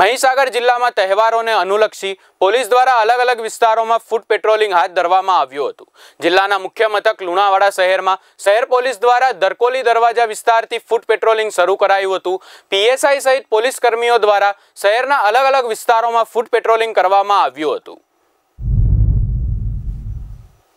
મહીસાગર જિલ્લામાં તહેવારોને અનુલક્ષી પોલીસ દ્વારા અલગ અલગ વિસ્તારોમાં ફૂટ પેટ્રોલિંગ હાથ ધરવામાં આવ્યું હતું જિલ્લાના મુખ્ય મથક લુણાવાડા શહેરમાં શહેર પોલીસ દ્વારા દરકોલી દરવાજા વિસ્તારથી ફૂટ પેટ્રોલિંગ શરૂ કરાયું હતું પીએસઆઈ સહિત પોલીસ કર્મીઓ દ્વારા શહેરના અલગ અલગ વિસ્તારોમાં ફૂટ પેટ્રોલિંગ કરવામાં આવ્યું હતું